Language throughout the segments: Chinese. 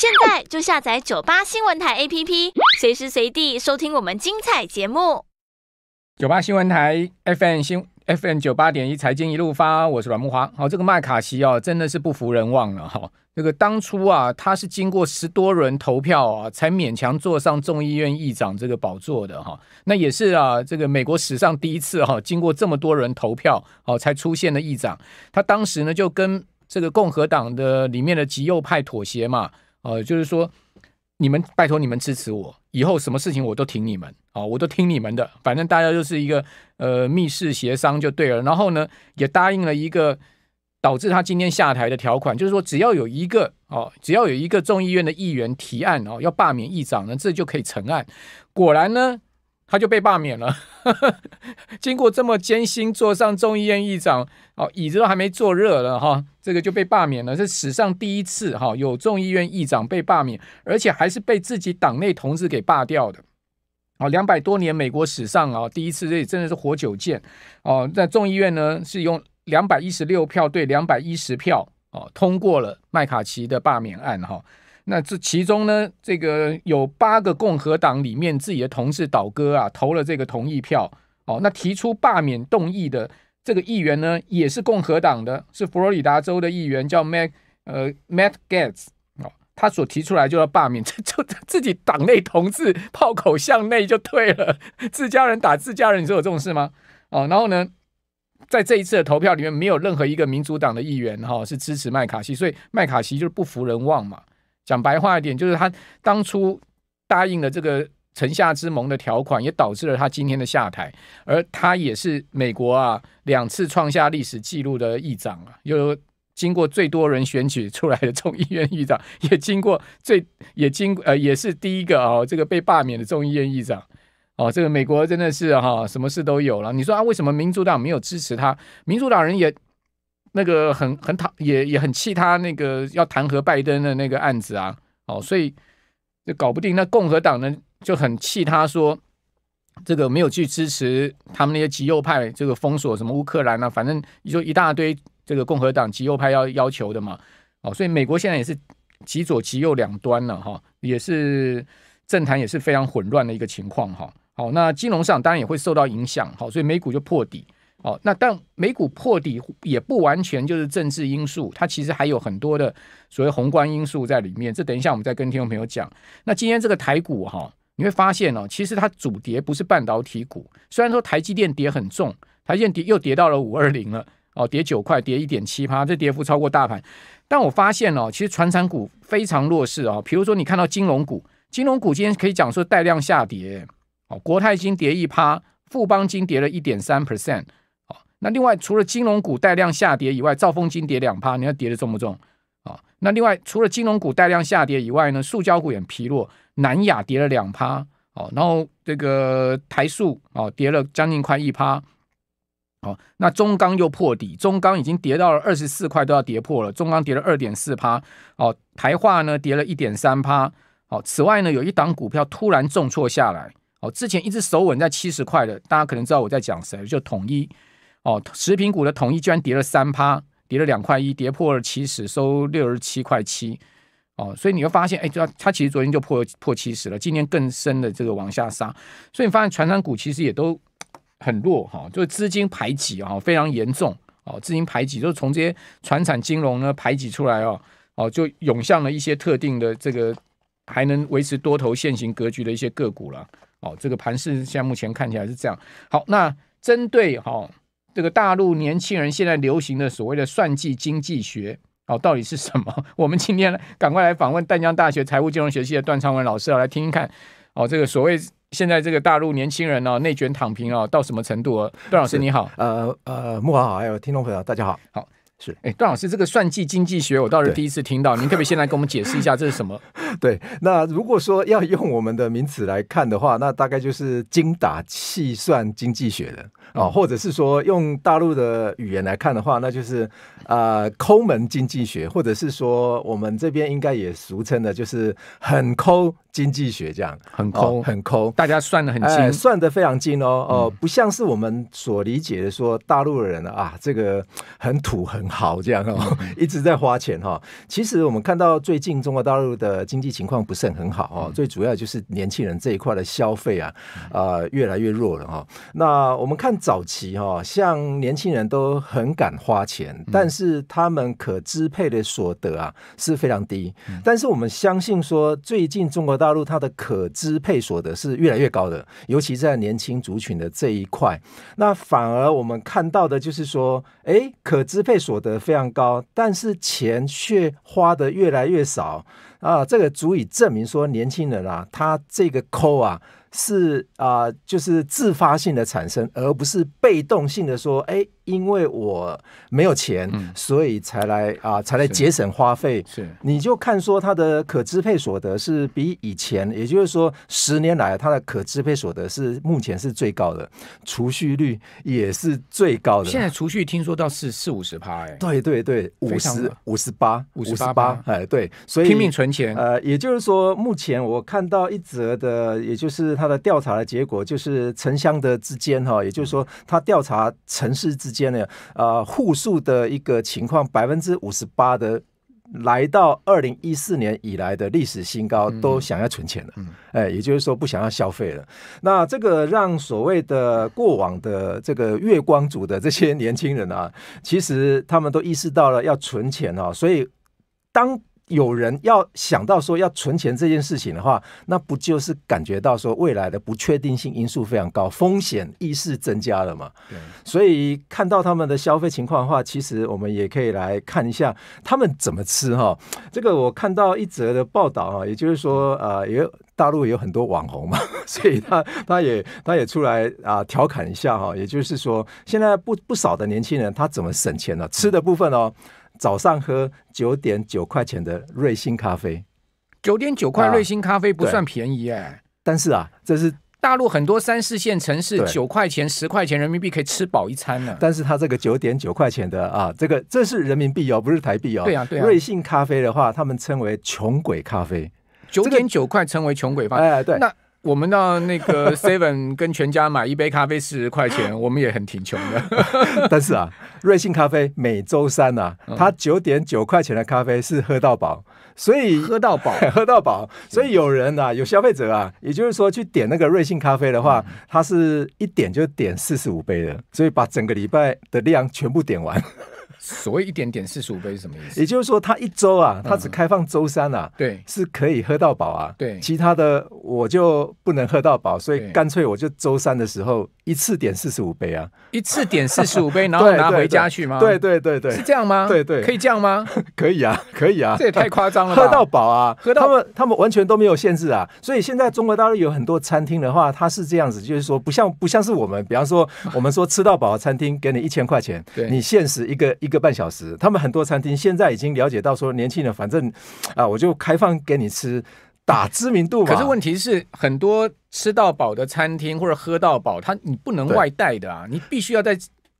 现在就下载九八新闻台 APP，随时随地收听我们精彩节目。九八新闻台 f m 新 f m 九八点一财经一路发，我是阮木华。好，这个麦卡锡哦，真的是不服人望了哈。那个当初啊，他是经过十多轮投票啊，才勉强坐上众议院议长这个宝座的哈。那也是啊，这个美国史上第一次哈，经过这么多人投票哦，才出现了议长。他当时呢，就跟这个共和党的里面的极右派妥协嘛。呃，就是说，你们拜托你们支持我，以后什么事情我都听你们啊，我都听你们的，反正大家就是一个呃密室协商就对了。然后呢，也答应了一个导致他今天下台的条款，就是说只要有一个哦，只要有一个众议院的议员提案哦，要罢免议长，呢，这就可以成案。果然呢。他就被罢免了。经过这么艰辛，坐上众议院议长，哦，椅子都还没坐热了哈，这个就被罢免了。是史上第一次哈，有众议院议长被罢免，而且还是被自己党内同志给罢掉的。哦，两百多年美国史上啊，第一次，这真的是活久见哦。在众议院呢，是用两百一十六票对两百一十票哦，通过了麦卡锡的罢免案哈。那这其中呢，这个有八个共和党里面自己的同事倒戈啊，投了这个同意票哦。那提出罢免动议的这个议员呢，也是共和党的，是佛罗里达州的议员，叫 Matt 呃 Matt Gates 哦，他所提出来就要罢免，这就自己党内同志炮口向内就退了，自家人打自家人，你说有这种事吗？哦，然后呢，在这一次的投票里面，没有任何一个民主党的议员哈是支持麦卡锡，所以麦卡锡就是不服人望嘛。讲白话一点，就是他当初答应了这个城下之盟的条款，也导致了他今天的下台。而他也是美国啊两次创下历史纪录的议长啊，又经过最多人选举出来的众议院议长，也经过最也经呃也是第一个啊这个被罢免的众议院议长。哦，这个美国真的是哈什么事都有了。你说啊，为什么民主党没有支持他？民主党人也。那个很很讨也也很气他那个要弹劾拜登的那个案子啊，哦，所以就搞不定。那共和党呢就很气他说这个没有去支持他们那些极右派，这个封锁什么乌克兰啊，反正就一大堆这个共和党极右派要要求的嘛。哦，所以美国现在也是极左极右两端了哈，也是政坛也是非常混乱的一个情况哈。好，那金融上当然也会受到影响，好，所以美股就破底。哦，那但美股破底也不完全就是政治因素，它其实还有很多的所谓宏观因素在里面。这等一下我们再跟听众朋友讲。那今天这个台股哈，你会发现哦，其实它主跌不是半导体股，虽然说台积电跌很重，台积电跌又跌到了五二零了，哦，跌九块，跌一点七趴，这跌幅超过大盘。但我发现哦，其实传产股非常弱势哦，比如说你看到金融股，金融股今天可以讲说带量下跌，哦，国泰金跌一趴，富邦金跌了一点三 percent。那另外，除了金融股带量下跌以外，兆丰金跌两趴，你看跌的重不重啊？那另外，除了金融股带量下跌以外呢，塑胶股也疲弱，南亚跌了两趴哦，然后这个台塑哦跌了将近快一趴，哦，那中钢又破底，中钢已经跌到了二十四块，都要跌破了，中钢跌了二点四趴哦，台化呢跌了一点三趴哦。此外呢，有一档股票突然重挫下来哦，之前一直守稳在七十块的，大家可能知道我在讲谁，就统一。哦，食品股的统一居然跌了三趴，跌了两块一，跌破了七十，收六十七块七。哦，所以你会发现，哎，它它其实昨天就破破七十了，今天更深的这个往下杀。所以你发现，船产股其实也都很弱哈，就是资金排挤哈，非常严重。哦，资金排挤就是从这些船产金融呢排挤出来哦，哦，就涌向了一些特定的这个还能维持多头现行格局的一些个股了。哦，这个盘势现在目前看起来是这样。好，那针对哈。这个大陆年轻人现在流行的所谓的算计经济学，哦，到底是什么？我们今天赶快来访问淡江大学财务金融学系的段昌文老师，来听听看。哦，这个所谓现在这个大陆年轻人哦，内卷躺平哦，到什么程度？段老师你好，呃呃，木华好，还有听众朋友大家好。好。是，哎，段老师，这个算计经济学我倒是第一次听到，您可不可以先来跟我们解释一下这是什么？对，那如果说要用我们的名词来看的话，那大概就是精打细算经济学的哦，或者是说用大陆的语言来看的话，那就是呃抠门经济学，或者是说我们这边应该也俗称的就是很抠经济学这样，很抠很抠，大家算的很精，算的非常精哦，哦，不像是我们所理解的说大陆的人啊，这个很土很。好，这样哦，一直在花钱哈。其实我们看到最近中国大陆的经济情况不是很好哦，最主要就是年轻人这一块的消费啊，啊越来越弱了哈。那我们看早期哈，像年轻人都很敢花钱，但是他们可支配的所得啊是非常低。但是我们相信说，最近中国大陆它的可支配所得是越来越高的，尤其在年轻族群的这一块。那反而我们看到的就是说，哎，可支配所得非常高，但是钱却花的越来越少啊！这个足以证明说，年轻人啊，他这个抠啊，是啊，就是自发性的产生，而不是被动性的说，哎。因为我没有钱，所以才来啊，才来节省花费。是，你就看说他的可支配所得是比以前，也就是说，十年来他的可支配所得是目前是最高的，储蓄率也是最高的。现在储蓄听说到是四五十趴，哎，对对对，五十五十八，五十八，哎，对，所以拼命存钱。呃，也就是说，目前我看到一则的，也就是他的调查的结果，就是城乡的之间哈，也就是说，他调查城市之。间呢，啊，户数的一个情况，百分之五十八的来到二零一四年以来的历史新高，都想要存钱了。哎，也就是说不想要消费了。那这个让所谓的过往的这个月光族的这些年轻人啊，其实他们都意识到了要存钱啊，所以当有人要想到说要存钱这件事情的话，那不就是感觉到说未来的不确定性因素非常高，风险意识增加了嘛？对，所以看到他们的消费情况的话，其实我们也可以来看一下他们怎么吃哈。这个我看到一则的报道啊，也就是说啊，有大陆也有很多网红嘛，所以他他也他也出来啊调侃一下哈，也就是说现在不不少的年轻人他怎么省钱呢？吃的部分哦。早上喝九点九块钱的瑞幸咖啡，九点九块瑞幸咖啡不算便宜哎。但是啊，这是大陆很多三四线城市九块钱、十块钱人民币可以吃饱一餐呢。但是它这个九点九块钱的啊，这个这是人民币哦，不是台币哦。对啊，对瑞幸咖啡的话，他们称为“穷鬼咖啡”，九点九块称为“穷鬼咖啡”。哎，对。那。我们到那个 Seven 跟全家买一杯咖啡四十块钱，我们也很挺穷的。但是啊，瑞幸咖啡每周三啊，它九点九块钱的咖啡是喝到饱，所以喝到饱，喝到饱。所以有人啊，有消费者啊，也就是说去点那个瑞幸咖啡的话，它是一点就点四十五杯的，所以把整个礼拜的量全部点完。所谓一点点四十五杯是什么意思？也就是说，他一周啊，他只开放周三啊，对，是可以喝到饱啊，对，其他的我就不能喝到饱，所以干脆我就周三的时候一次点四十五杯啊，一次点四十五杯，然后 拿回家去吗？对对对对，是这样吗？对对，可以这样吗？可以啊，可以啊，这也太夸张了，喝到饱啊，喝到他们他们完全都没有限制啊，所以现在中国大陆有很多餐厅的话，它是这样子，就是说不像不像是我们，比方说我们说吃到饱的餐厅，给你一千块钱，你限时一个一。一个半小时，他们很多餐厅现在已经了解到说年轻人，反正啊，我就开放给你吃，打知名度嘛。可是问题是，很多吃到饱的餐厅或者喝到饱，他你不能外带的啊，你必须要在。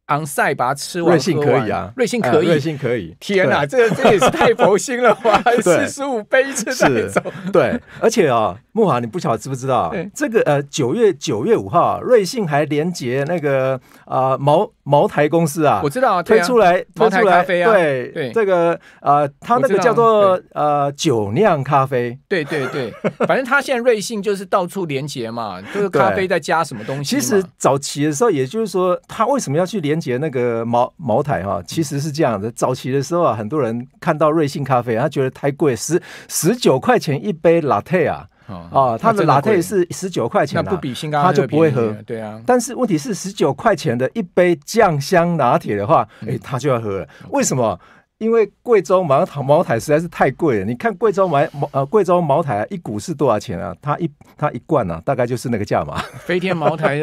昂赛拔吃完瑞幸可以啊，瑞幸可以，瑞幸可以。天哪，这这也是太佛心了吧？四十五杯一次带走。对，而且啊，木华你不晓得知不知道？这个呃，九月九月五号，瑞幸还连接那个啊，茅茅台公司啊，我知道啊，推出来推出咖啡啊。对对，这个呃，他那个叫做呃酒酿咖啡。对对对，反正他现在瑞幸就是到处连接嘛，就是咖啡在加什么东西。其实早期的时候，也就是说，他为什么要去连？节那个茅茅台哈，其实是这样的。早期的时候啊，很多人看到瑞幸咖啡，他觉得太贵，十十九块钱一杯 latte 啊啊，他的 latte 是十九块钱，那不比星巴克他就不会喝对啊。但是问题是，十九块钱的一杯酱香拿铁的话，哎，他就要喝了。为什么？因为贵州茅台茅台实在是太贵了。你看贵州茅呃贵州茅台一股是多少钱啊？它一它一罐呢，大概就是那个价嘛。飞天茅台。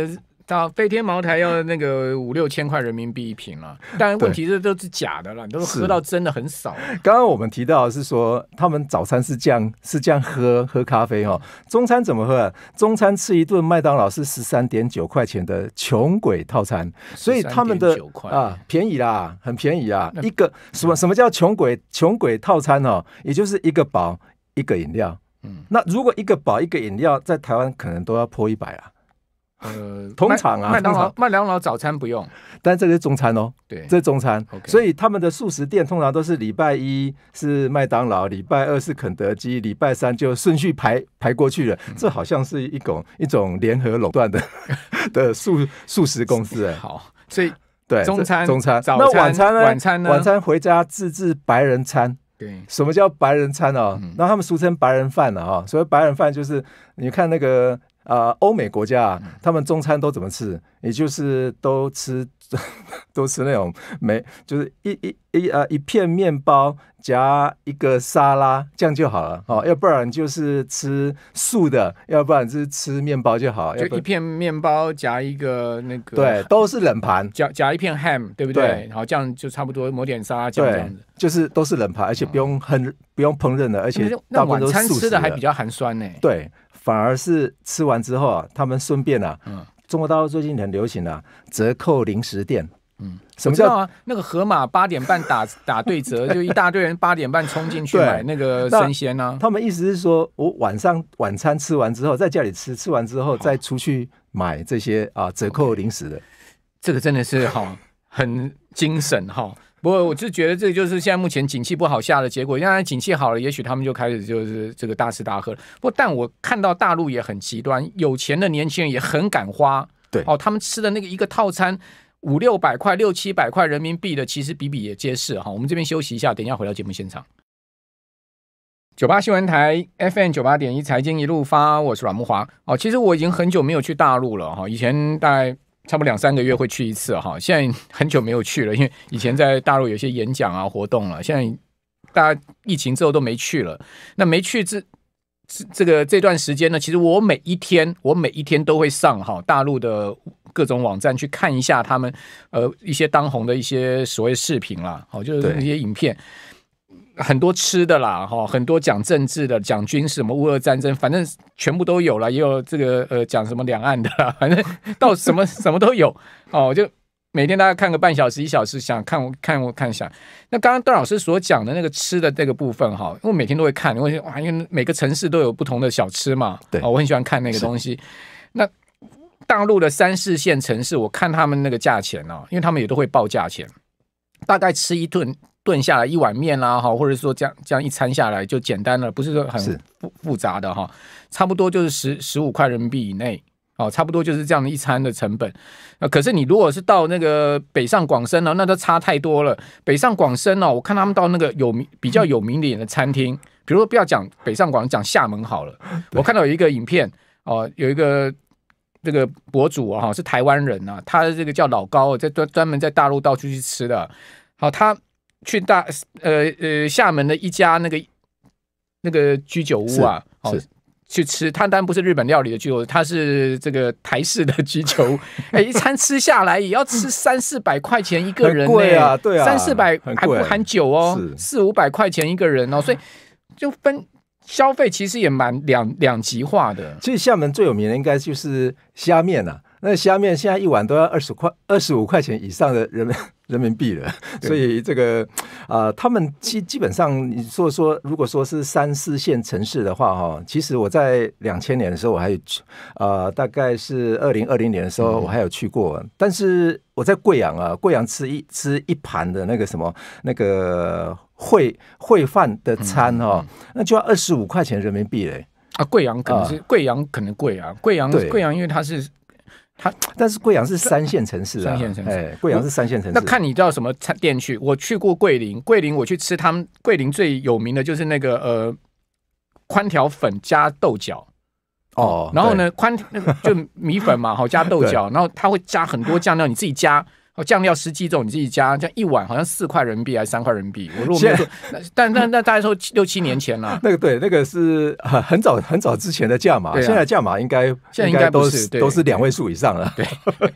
到飞天茅台要那个五六千块人民币一瓶了，但问题是都是假的了，你都是喝到真的很少。刚刚我们提到是说他们早餐是这样是这样喝喝咖啡哦，中餐怎么喝？中餐吃一顿麦当劳是十三点九块钱的穷鬼套餐，所以他们的啊便宜啦，很便宜啊，一个什么什么叫穷鬼穷鬼套餐哦，也就是一个饱一个饮料。嗯，那如果一个饱一个饮料在台湾可能都要破一百啊。呃，通常啊，麦当劳，麦当劳早餐不用，但这是中餐哦，对，这是中餐，所以他们的素食店通常都是礼拜一是麦当劳，礼拜二是肯德基，礼拜三就顺序排排过去了。这好像是一种一种联合垄断的 的素素食公司。好，所以对中餐中餐，那晚餐呢？晚餐呢？晚餐回家自制白人餐。对，什么叫白人餐哦？那他们俗称白人饭了哈。所以白人饭就是你看那个。啊，欧美国家啊，他们中餐都怎么吃？也就是都吃，都吃那种没，就是一一一呃一片面包。夹一个沙拉这样就好了，哦，要不然就是吃素的，要不然就是吃面包就好，就一片面包夹一个那个。对，都是冷盘，夹夹一片 ham，对不对？对。好，这样就差不多抹点沙拉酱这样子。就是都是冷盘，而且不用很不用烹饪的，而且大部分都素食。吃的还比较寒酸呢。对，反而是吃完之后啊，他们顺便啊，中国大陆最近很流行啊，折扣零食店。什么叫啊？那个河马八点半打 打对折，就一大堆人八点半冲进去买那个生鲜呢？他们意思是说我晚上晚餐吃完之后，在家里吃，吃完之后再出去买这些啊折扣零食的。这个真的是哈很精神哈。不过我就觉得这就是现在目前景气不好下的结果。现在景气好了，也许他们就开始就是这个大吃大喝了。不过但我看到大陆也很极端，有钱的年轻人也很敢花。对哦，他们吃的那个一个套餐。五六百块、六七百块人民币的，其实比比也皆是哈。我们这边休息一下，等一下回到节目现场。九八新闻台 FM 九八点一财经一路发，我是阮木华。哦，其实我已经很久没有去大陆了哈。以前大概差不多两三个月会去一次哈，现在很久没有去了。因为以前在大陆有些演讲啊活动了，现在大家疫情之后都没去了。那没去这这这个这段时间呢，其实我每一天我每一天都会上哈大陆的。各种网站去看一下他们，呃，一些当红的一些所谓视频啦，哦，就是那些影片，很多吃的啦，哈，很多讲政治的，讲军事什么，乌俄战争，反正全部都有了，也有这个呃，讲什么两岸的，啦，反正到什么 什么都有，哦，就每天大家看个半小时一小时，想看看我看一下。那刚刚段老师所讲的那个吃的这个部分哈，我每天都会看，因为哇，因为每个城市都有不同的小吃嘛，对，我很喜欢看那个东西。那。大陆的三四线城市，我看他们那个价钱哦，因为他们也都会报价钱，大概吃一顿顿下来一碗面啦哈，或者说这样这样一餐下来就简单了，不是说很复复杂的哈，差不多就是十十五块人民币以内哦，差不多就是这样的一餐的成本。那可是你如果是到那个北上广深呢，那都差太多了。北上广深哦，我看他们到那个有比较有名点的餐厅，比如说不要讲北上广，讲厦门好了，我看到有一个影片哦，有一个。这个博主啊，是台湾人呐。他的这个叫老高，在专专门在大陆到处去吃的。好，他去大呃呃厦门的一家那个那个居酒屋啊，好去吃。他当然不是日本料理的居酒，他是这个台式的居酒屋。哎，一餐吃下来也要吃三四百块钱一个人，贵啊，对啊，三四百还不含酒哦，四五百块钱一个人哦，所以就分。消费其实也蛮两两极化的。其实厦门最有名的应该就是虾面了。那虾面现在一碗都要二十块、二十五块钱以上的人民 人民币了。所以这个啊，他们基基本上，你说说，如果说是三四线城市的话，哈，其实我在两千年的时候我还有去，啊，大概是二零二零年的时候我还有去过。但是我在贵阳啊，贵阳吃一吃一盘的那个什么那个。烩烩饭的餐哦，那就要二十五块钱人民币嘞。啊，贵阳可能是贵阳可能贵啊，贵阳贵阳因为它是，它但是贵阳是三线城市啊，三线城市，贵阳是三线城市。那看你到什么餐店去？我去过桂林，桂林我去吃他们桂林最有名的就是那个呃宽条粉加豆角哦，然后呢宽就米粉嘛，好 加豆角，然后他会加很多酱料，你自己加。哦，酱料十几种你自己加，这样一碗好像四块人民币还是三块人民币？我如果没有错，但但那大家说六七年前了。那个对，那个是很早很早之前的价码，现在价码应该现在应该都是都是两位数以上了。对，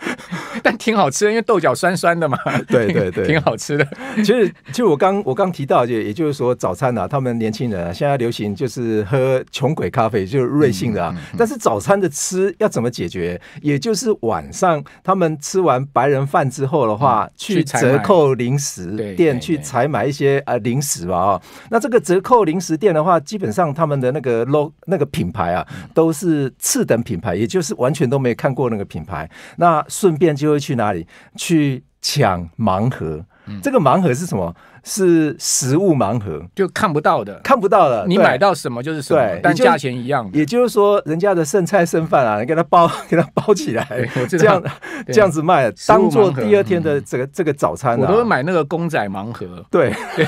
但挺好吃，因为豆角酸酸的嘛。对对对，挺好吃的。其实其实我刚我刚提到，也也就是说早餐啊，他们年轻人啊，现在流行就是喝穷鬼咖啡，就是瑞幸的。啊。但是早餐的吃要怎么解决？也就是晚上他们吃完白人饭之后。后的话，去折扣零食店去采买一些呃零食吧。哦，那这个折扣零食店的话，基本上他们的那个 LOG 那个品牌啊，都是次等品牌，也就是完全都没看过那个品牌。那顺便就会去哪里去抢盲盒。这个盲盒是什么？是实物盲盒，就看不到的，看不到的。你买到什么就是什么，但价钱一样。也就是说，人家的剩菜剩饭啊，你给它包，给它包起来，这样这样子卖，当做第二天的这个这个早餐我都买那个公仔盲盒，对 对，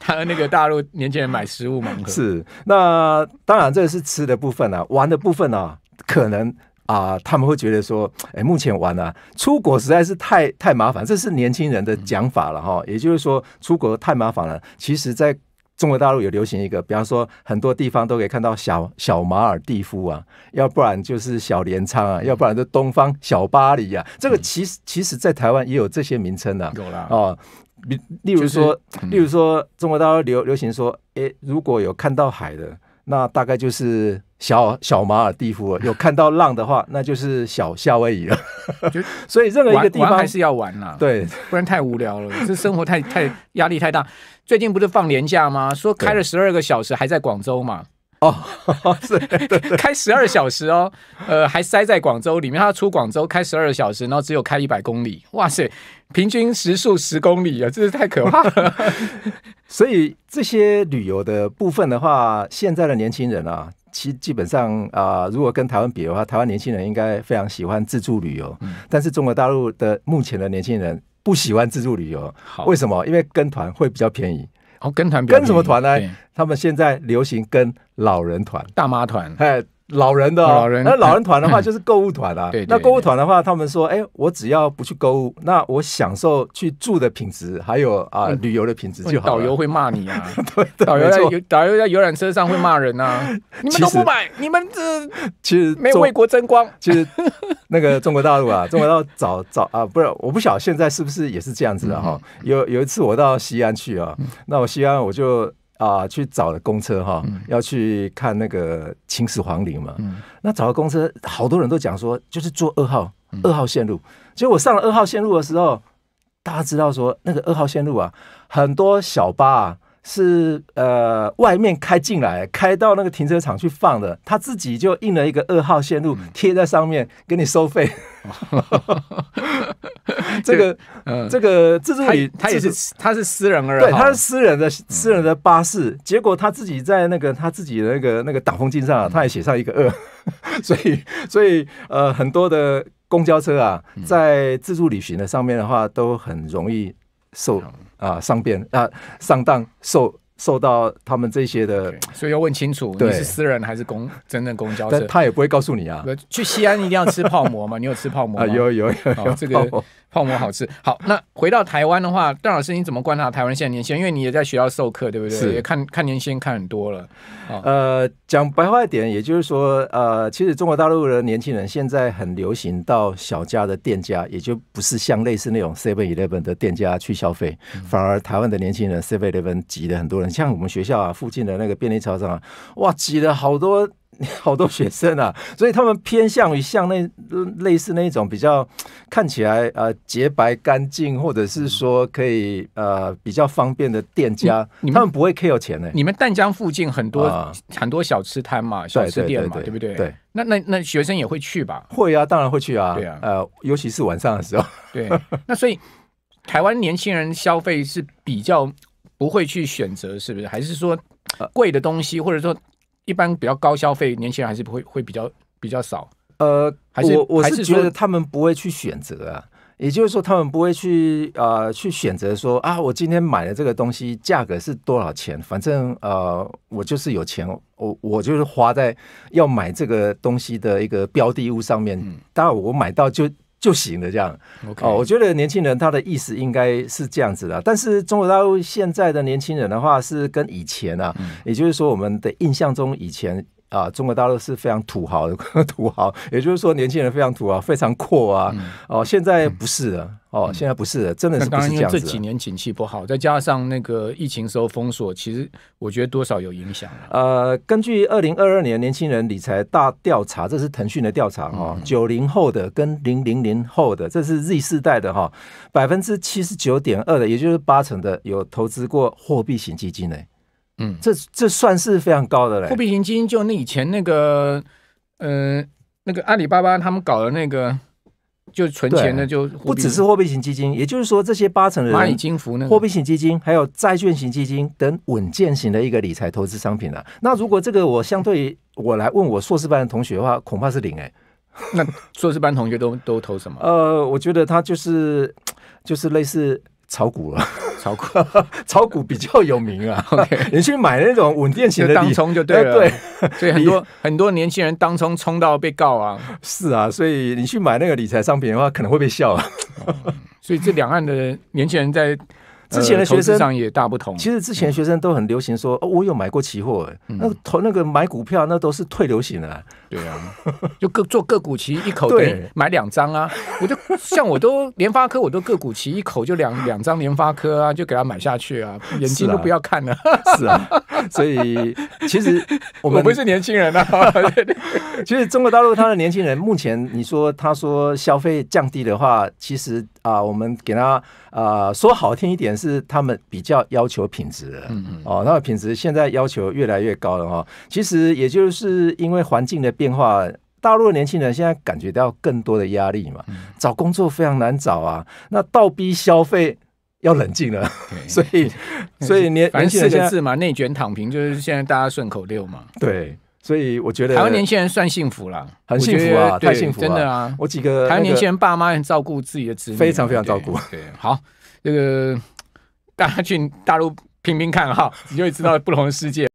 他那个大陆年轻人买实物盲盒是。那当然，这是吃的部分啊，玩的部分啊，可能。啊，他们会觉得说，哎，目前玩了，出国实在是太太麻烦，这是年轻人的讲法了哈。也就是说，出国太麻烦了。其实，在中国大陆有流行一个，比方说，很多地方都可以看到小小马尔蒂夫啊，要不然就是小镰仓啊，要不然就东方小巴黎啊。这个其实其实，在台湾也有这些名称的，有啦啊，例例如说，例如说，中国大陆流流行说，哎，如果有看到海的，那大概就是。小小马尔蒂夫有看到浪的话，那就是小夏威夷了。所以任何一个地方还是要玩啦，对，不然太无聊了。这生活太太压力太大。最近不是放年假吗？说开了十二个小时还在广州嘛？哦，是开十二小时哦。呃，还塞在广州里面，他出广州开十二小时，然后只有开一百公里。哇塞，平均时速十公里啊，真是太可怕了。所以这些旅游的部分的话，现在的年轻人啊。其基本上啊，如果跟台湾比的话，台湾年轻人应该非常喜欢自助旅游。嗯，但是中国大陆的目前的年轻人不喜欢自助旅游，为什么？因为跟团会比较便宜。好，跟团跟什么团呢？他们现在流行跟老人团、大妈团，哎。老人的老人，那老人 团的话就是购物团啊。对，那购物团的话，他们说：“哎，我只要不去购物，那我享受去住的品质，还有啊旅游的品质就好导游会骂你啊！对，导游在导游在游览车上会骂人呐。你们都不买，你们这其实没为国争光。其实那个中国大陆啊，中国大陆早早啊，不是我不晓得现在是不是也是这样子的哈？有有一次我到西安去啊，那我西安我就。啊，去找了公车哈，要去看那个秦始皇陵嘛。那找了公车，好多人都讲说，就是坐二号二号线路。结果我上了二号线路的时候，大家知道说，那个二号线路啊，很多小巴啊。是呃，外面开进来，开到那个停车场去放的。他自己就印了一个二号线路贴在上面，给你收费。这个这个自助旅，他也是他是私人的，对，他是私人的私人的巴士。结果他自己在那个他自己的那个那个挡风镜上，他也写上一个二。所以所以呃，很多的公交车啊，在自助旅行的上面的话，都很容易受。啊，上当啊，上当受受到他们这些的，所以要问清楚，你是私人还是公，真正公交车，他也不会告诉你啊。去西安一定要吃泡馍吗？你有吃泡馍吗？有有有有这个。泡沫好吃，好。那回到台湾的话，段老师，你怎么观察台湾现在年轻人？因为你也在学校授课，对不对？是。也看看年轻人看很多了。啊，呃，讲白话一点，也就是说，呃，其实中国大陆的年轻人现在很流行到小家的店家，也就不是像类似那种 Seven Eleven 的店家去消费，反而台湾的年轻人 Seven Eleven 挤的很多人，像我们学校啊附近的那个便利超市啊，哇，挤了好多。好多学生啊，所以他们偏向于像那类似那种比较看起来呃洁白干净，或者是说可以呃比较方便的店家，他们不会 care 钱的。你们淡江附近很多很多小吃摊嘛，小吃店嘛，对不对？对。那那那学生也会去吧？会啊，当然会去啊。对啊。呃，尤其是晚上的时候。对。那所以台湾年轻人消费是比较不会去选择，是不是？还是说贵的东西，或者说？一般比较高消费年轻人还是不会会比较比较少，呃，还是我是觉得他们不会去选择，啊，也就是说他们不会去呃去选择说啊，我今天买的这个东西价格是多少钱？反正呃，我就是有钱，我我就是花在要买这个东西的一个标的物上面。当然我买到就。就行了这样。哦，我觉得年轻人他的意思应该是这样子的，但是中国大陆现在的年轻人的话，是跟以前啊，也就是说我们的印象中以前。啊，中国大陆是非常土豪的 土豪，也就是说年轻人非常土豪，非常阔啊。哦，现在不是了，哦，现在不是了，真的是不是这样子？这几年景气不好，再加上那个疫情时候封锁，其实我觉得多少有影响呃，根据二零二二年年轻人理财大调查，这是腾讯的调查哦，九零后的跟零零零后的，这是 Z 世代的哈，百分之七十九点二的，也就是八成的有投资过货币型基金呢。嗯，这这算是非常高的嘞。货币型基金就那以前那个，呃，那个阿里巴巴他们搞的那个，就存钱的就不只是货币型基金，也就是说，这些八成的蚂蚁金服呢，货币型基金，还有债券型基金等稳健型的一个理财投资商品啊。那如果这个我相对我来问我硕士班的同学的话，恐怕是零哎。那硕士班同学都都投什么？呃，我觉得他就是就是类似。炒股了，炒股 炒股比较有名啊。你 去 买那种稳定型的当冲就对了。对，所以很多很多年轻人当冲冲到被告啊。是啊，所以你去买那个理财商品的话，可能会被笑。所以这两岸的年轻人在之前的学生上也大不同。其实之前学生都很流行说，我有买过期货，那投那个买股票那都是退流行了。对啊，就各做个股，其一口对买两张啊。我就像我都联发科，我都个股其一口就两两张联发科啊，就给他买下去啊，眼睛都不要看了。是啊，所以其实我们不是年轻人啊。其实中国大陆他的年轻人，目前你说他说消费降低的话，其实啊，我们给他啊说好听一点是他们比较要求品质，哦，那品质现在要求越来越高了哦。其实也就是因为环境的。变化，大陆的年轻人现在感觉到更多的压力嘛，找工作非常难找啊，那倒逼消费要冷静了，所以 所以年反轻这个字嘛，内卷躺平就是现在大家顺口溜嘛。对，所以我觉得台湾年轻人算幸福了，很幸福啊，太幸福了，真的啊。我几个台湾年轻人爸妈很照顾自己的子女，非常非常照顾。对，好，那个大家去大陆拼拼看哈，你就会知道不同的世界。